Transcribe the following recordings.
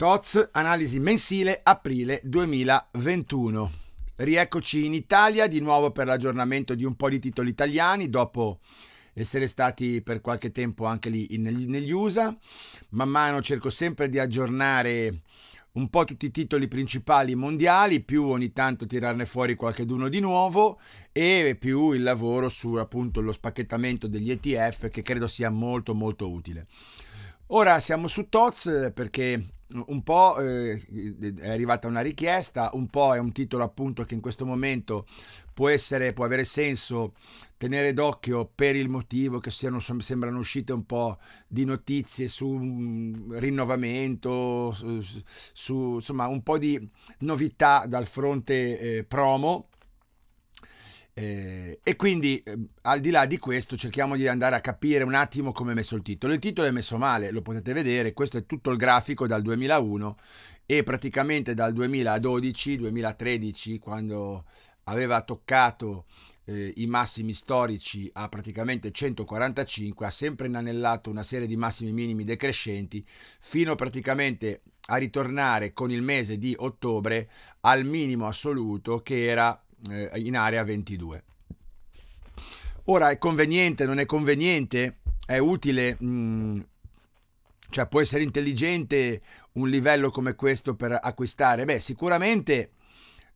TOTS, analisi mensile, aprile 2021. Rieccoci in Italia di nuovo per l'aggiornamento di un po' di titoli italiani dopo essere stati per qualche tempo anche lì in, negli USA. Man mano cerco sempre di aggiornare un po' tutti i titoli principali mondiali, più ogni tanto tirarne fuori qualcheduno di nuovo e più il lavoro su appunto lo spacchettamento degli ETF che credo sia molto molto utile. Ora siamo su TOTS perché un po' eh, è arrivata una richiesta, un po' è un titolo appunto che in questo momento può essere, può avere senso tenere d'occhio per il motivo che siano, sembrano uscite un po' di notizie su um, rinnovamento, su, su, insomma un po' di novità dal fronte eh, promo eh, e quindi eh, al di là di questo cerchiamo di andare a capire un attimo come è messo il titolo. Il titolo è messo male, lo potete vedere, questo è tutto il grafico dal 2001 e praticamente dal 2012-2013 quando aveva toccato eh, i massimi storici a praticamente 145 ha sempre inanellato una serie di massimi minimi decrescenti fino praticamente a ritornare con il mese di ottobre al minimo assoluto che era eh, in area 22. Ora è conveniente, non è conveniente, è utile, mh, mm, cioè può essere intelligente un livello come questo per acquistare? Beh, sicuramente...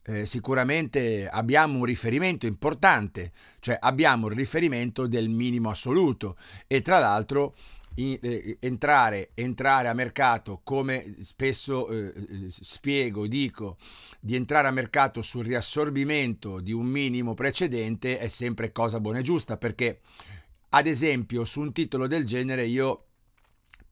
Eh, sicuramente abbiamo un riferimento importante, cioè abbiamo il riferimento del minimo assoluto e tra l'altro in, eh, entrare, entrare, a mercato, come spesso eh, eh, spiego, dico, di entrare a mercato sul riassorbimento di un minimo precedente è sempre cosa buona e giusta, perché ad esempio su un titolo del genere io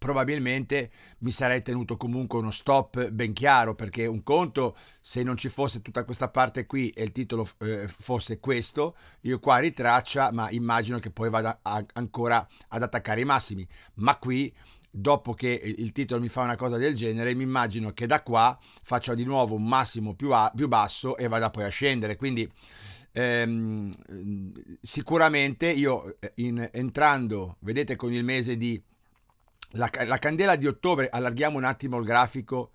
probabilmente mi sarei tenuto comunque uno stop ben chiaro perché un conto se non ci fosse tutta questa parte qui e il titolo eh, fosse questo io qua ritraccia ma immagino che poi vada a, ancora ad attaccare i massimi ma qui dopo che il titolo mi fa una cosa del genere, mi immagino che da qua faccia di nuovo un massimo più, a, più basso e vada poi a scendere. Quindi ehm, sicuramente io eh, in, entrando, vedete con il mese di la, la, candela di ottobre, allarghiamo un attimo il grafico,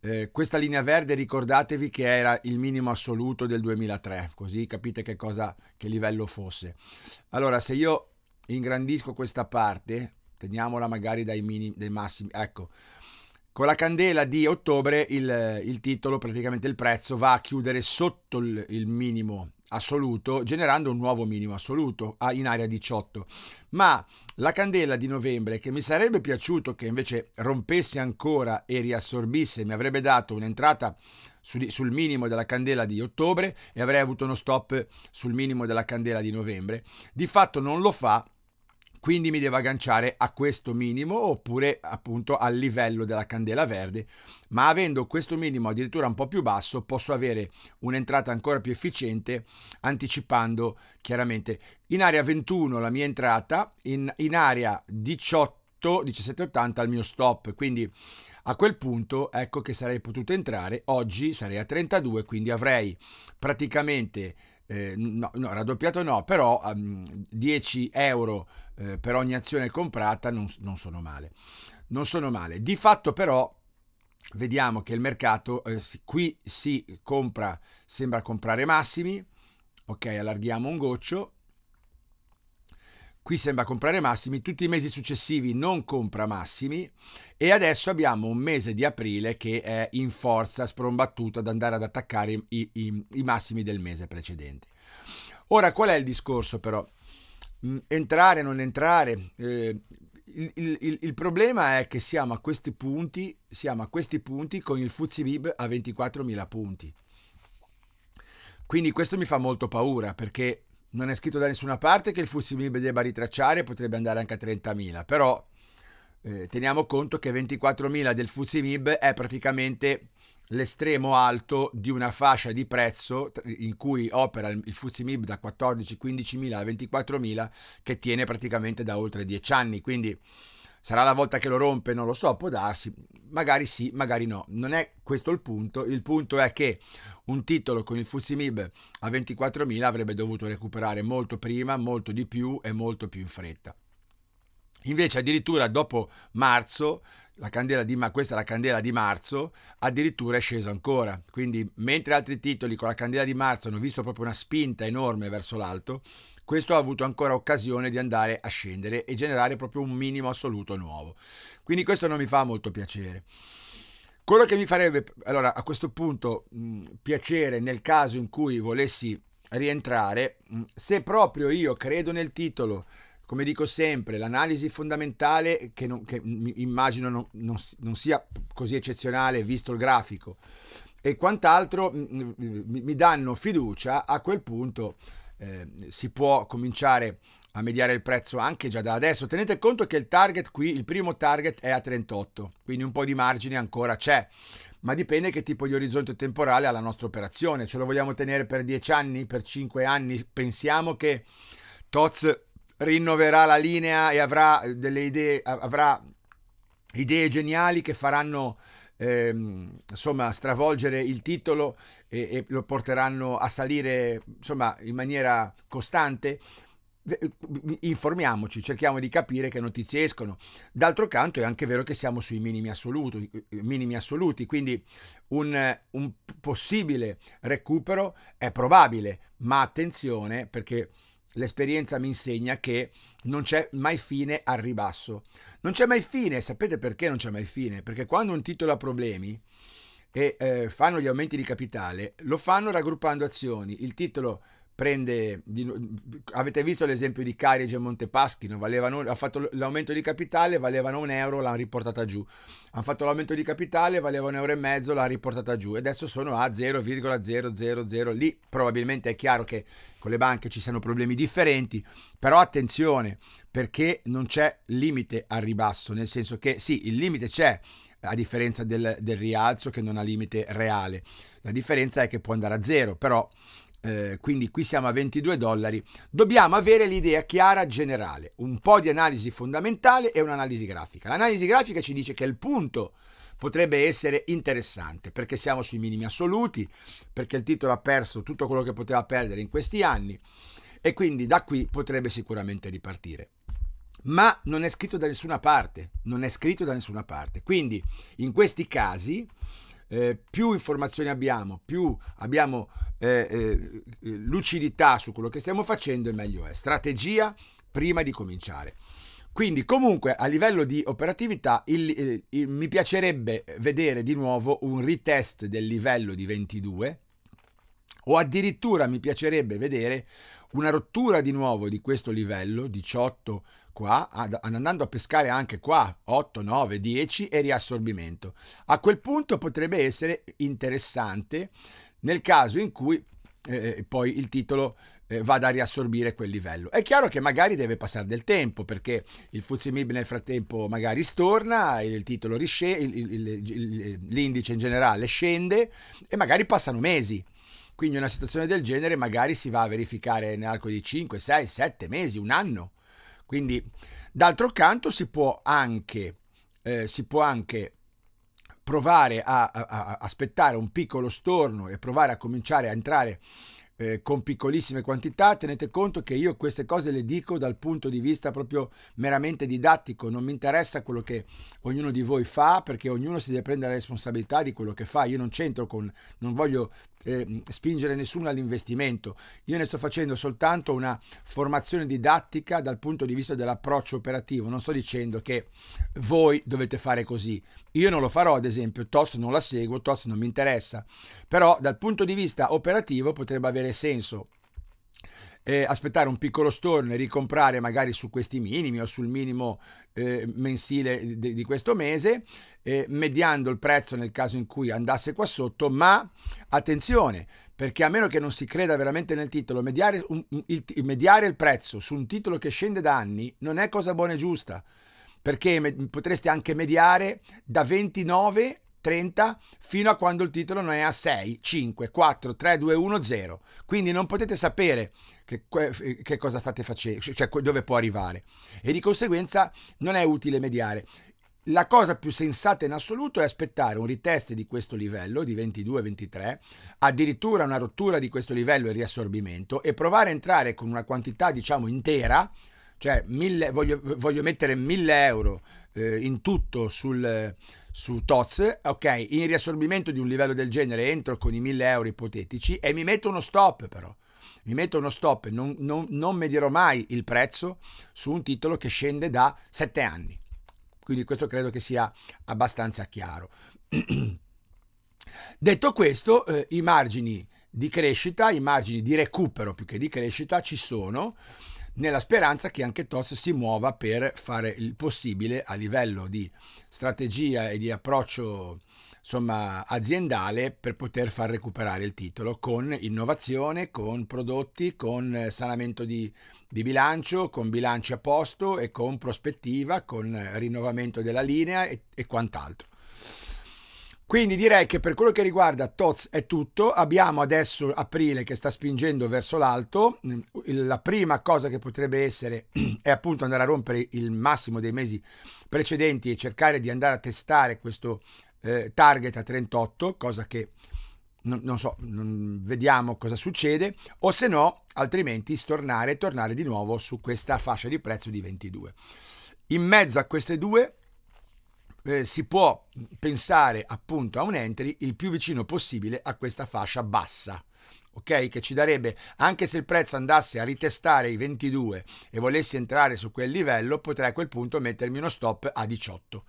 eh, questa linea verde ricordatevi che era il minimo assoluto del 2003, così capite che, cosa, che livello fosse. Allora, se io ingrandisco questa parte, teniamola magari dai, minimi, dai massimi, ecco, con la candela di ottobre il, il, titolo, praticamente il prezzo, va a chiudere sotto il, il minimo assoluto generando un nuovo minimo assoluto in area 18 ma la candela di novembre che mi sarebbe piaciuto che invece rompesse ancora e riassorbisse mi avrebbe dato un'entrata sul minimo della candela di ottobre e avrei avuto uno stop sul minimo della candela di novembre di fatto non lo fa quindi mi devo agganciare a questo minimo oppure appunto al livello della candela verde, ma avendo questo minimo addirittura un po' più basso posso avere un'entrata ancora più efficiente anticipando chiaramente in area 21 la mia entrata, in, in area 18 17,80 il mio stop, quindi a quel punto ecco che sarei potuto entrare, oggi sarei a 32, quindi avrei praticamente eh, no, no, raddoppiato no, però um, ehm, 10 euro eh, per ogni azione comprata non, non, sono male. Non sono male. Di fatto però vediamo che il mercato eh, si, qui si compra, sembra comprare massimi, ok, allarghiamo un goccio, qui sembra comprare massimi, tutti i mesi successivi non compra massimi e adesso abbiamo un mese di aprile che è in forza, sprombattuto ad andare ad attaccare i, i, i massimi del mese precedente. Ora qual è il discorso però? Mm, entrare, non entrare, eh, il, il, il, problema è che siamo a questi punti, siamo a questi punti con il Fuzibib a 24.000 punti. Quindi questo mi fa molto paura perché non è scritto da nessuna parte che il Fussimib debba ritracciare, potrebbe andare anche a 30.000, però eh, teniamo conto che 24.000 del Fussimib è praticamente l'estremo alto di una fascia di prezzo in cui opera il Fussimib da 14.000, 15.000 a 24.000 che tiene praticamente da oltre 10 anni, quindi Sarà la volta che lo rompe, non lo so, può darsi, magari sì, magari no. Non è questo il punto, il punto è che un titolo con il Mib a 24.000 avrebbe dovuto recuperare molto prima, molto di più e molto più in fretta. Invece addirittura dopo marzo, di, questa è la candela di marzo, addirittura è sceso ancora. Quindi mentre altri titoli con la candela di marzo hanno visto proprio una spinta enorme verso l'alto, questo ha avuto ancora occasione di andare a scendere e generare proprio un minimo assoluto nuovo. Quindi questo non mi fa molto piacere. Quello che mi farebbe allora a questo punto mh, mm, piacere nel caso in cui volessi rientrare, mh, mm, se proprio io credo nel titolo, come dico sempre, l'analisi fondamentale, che, non, che immagino non, non, non, sia così eccezionale visto il grafico, e quant'altro mm, mi danno fiducia, a quel punto Ehm, si può cominciare a mediare il prezzo anche già da adesso. Tenete conto che il target qui, il primo target è a 38, quindi un po' di margine ancora c'è, ma dipende che tipo di orizzonte temporale ha la nostra operazione. Ce lo vogliamo tenere per 10 anni, per 5 anni? Pensiamo che Toz rinnoverà la linea e avrà eh, delle idee, avrà idee geniali che faranno ehm, insomma, stravolgere il titolo e, e, lo porteranno a salire insomma, in maniera costante? Eh, informiamoci, cerchiamo di capire che notizie escono. D'altro canto è anche vero che siamo sui minimi assoluti, eh, minimi assoluti quindi un, un possibile recupero è probabile, ma attenzione perché l'esperienza mi insegna che non c'è mai fine al ribasso. Non c'è mai fine, sapete perché non c'è mai fine? Perché quando un titolo ha problemi e eh, fanno gli aumenti di capitale, lo fanno raggruppando azioni. Il titolo prende di, avete visto l'esempio di Carige e Montepaschi no? valevano, ha fatto l'aumento di capitale valevano un euro l'hanno riportata giù hanno fatto l'aumento di capitale valeva un euro e mezzo l'ha riportata giù e adesso sono a 0,000 lì probabilmente è chiaro che con le banche ci siano problemi differenti però attenzione perché non c'è limite al ribasso nel senso che sì il limite c'è a differenza del, del rialzo che non ha limite reale la differenza è che può andare a zero però eh, quindi qui siamo a 22 dollari, dobbiamo avere l'idea chiara generale, un po' di analisi fondamentale e un'analisi grafica. L'analisi grafica ci dice che il punto potrebbe essere interessante perché siamo sui minimi assoluti, perché il titolo ha perso tutto quello che poteva perdere in questi anni e quindi da qui potrebbe sicuramente ripartire. Ma non è scritto da nessuna parte, non è scritto da nessuna parte. Quindi in questi casi eh, più informazioni abbiamo, più abbiamo eh, eh, eh, lucidità su quello che stiamo facendo, e meglio è. Strategia prima di cominciare. Quindi comunque a livello di operatività il, il, eh, il, mi piacerebbe vedere di nuovo un retest del livello di 22 o addirittura mi piacerebbe vedere una rottura di nuovo di questo livello 18 qua, ad, andando a pescare anche qua 8, 9, 10 e riassorbimento. A quel punto potrebbe essere interessante nel caso in cui eh, eh, poi il titolo eh, vada a riassorbire quel livello. È chiaro che magari deve passare del tempo perché il Fuzimib nel frattempo magari storna, il titolo riscende, l'indice in generale scende e magari passano mesi. Quindi una situazione del genere magari si va a verificare nell'arco di 5, 6, 7 mesi, un anno. Quindi, d'altro canto, si può anche, eh, si può anche provare a, a, a, aspettare un piccolo storno e provare a cominciare a entrare eh, con piccolissime quantità, tenete conto che io queste cose le dico dal punto di vista proprio meramente didattico, non mi interessa quello che ognuno di voi fa perché ognuno si deve prendere la responsabilità di quello che fa, io non c'entro con, non voglio eh, spingere nessuno all'investimento. Io ne sto facendo soltanto una formazione didattica dal punto di vista dell'approccio operativo. Non sto dicendo che voi dovete fare così. Io non lo farò, ad esempio, TOS non la seguo, TOS non mi interessa. Però dal punto di vista operativo potrebbe avere senso eh, aspettare un piccolo storno e ricomprare magari su questi minimi o sul minimo eh, mensile di, di, questo mese, eh, mediando il prezzo nel caso in cui andasse qua sotto, ma attenzione, perché a meno che non si creda veramente nel titolo, mediare, un, il, mediare il prezzo su un titolo che scende da anni non è cosa buona e giusta perché potresti anche mediare da 29 30 fino a quando il titolo non è a 6, 5, 4, 3, 2, 1, 0. Quindi non potete sapere che, che cosa state facendo, cioè dove può arrivare. E di conseguenza non è utile mediare. La cosa più sensata in assoluto è aspettare un ritest di questo livello, di 22-23, addirittura una rottura di questo livello e riassorbimento, e provare a entrare con una quantità, diciamo, intera, cioè mille, voglio, voglio, mettere 1000 euro eh, in tutto sul su TOTS, ok, in riassorbimento di un livello del genere entro con i 1000 euro ipotetici e mi metto uno stop però, mi metto uno stop, non, non, non medirò mai il prezzo su un titolo che scende da 7 anni. Quindi questo credo che sia abbastanza chiaro. Detto questo, eh, i margini di crescita, i margini di recupero più che di crescita ci sono nella speranza che anche Toz si muova per fare il possibile a livello di strategia e di approccio insomma, aziendale per poter far recuperare il titolo con innovazione, con prodotti, con eh, sanamento di, di bilancio, con bilanci a posto e con prospettiva, con eh, rinnovamento della linea e, e quant'altro. Quindi direi che per quello che riguarda TOTS è tutto, abbiamo adesso aprile che sta spingendo verso l'alto, la prima cosa che potrebbe essere è appunto andare a rompere il massimo dei mesi precedenti e cercare di andare a testare questo eh, target a 38, cosa che non, non so, non vediamo cosa succede, o se no altrimenti stornare e tornare di nuovo su questa fascia di prezzo di 22. In mezzo a queste due eh, si può pensare appunto a un entry il più vicino possibile a questa fascia bassa. Ok, che ci darebbe, anche se il prezzo andasse a ritestare i 22 e volessi entrare su quel livello, potrei a quel punto mettermi uno stop a 18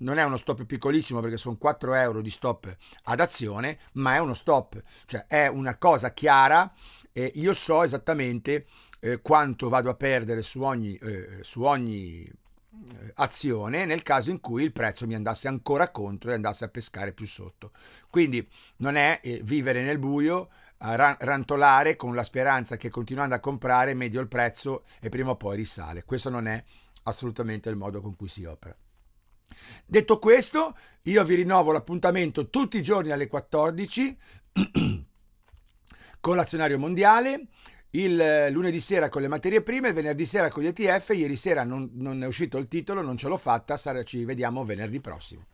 non è uno stop piccolissimo perché sono 4 euro di stop ad azione, ma è uno stop, cioè è una cosa chiara e io so esattamente eh, quanto vado a perdere su ogni, eh, su ogni eh, azione nel caso in cui il prezzo mi andasse ancora contro e andasse a pescare più sotto. Quindi non è eh, vivere nel buio, rantolare con la speranza che continuando a comprare medio il prezzo e prima o poi risale. Questo non è assolutamente il modo con cui si opera. Detto questo, io vi rinnovo l'appuntamento tutti i giorni alle 14 con l'azionario mondiale il eh, lunedì sera con le materie prime, il venerdì sera con gli ETF, ieri sera non, non è uscito il titolo, non ce l'ho fatta, sarà, ci vediamo venerdì prossimo.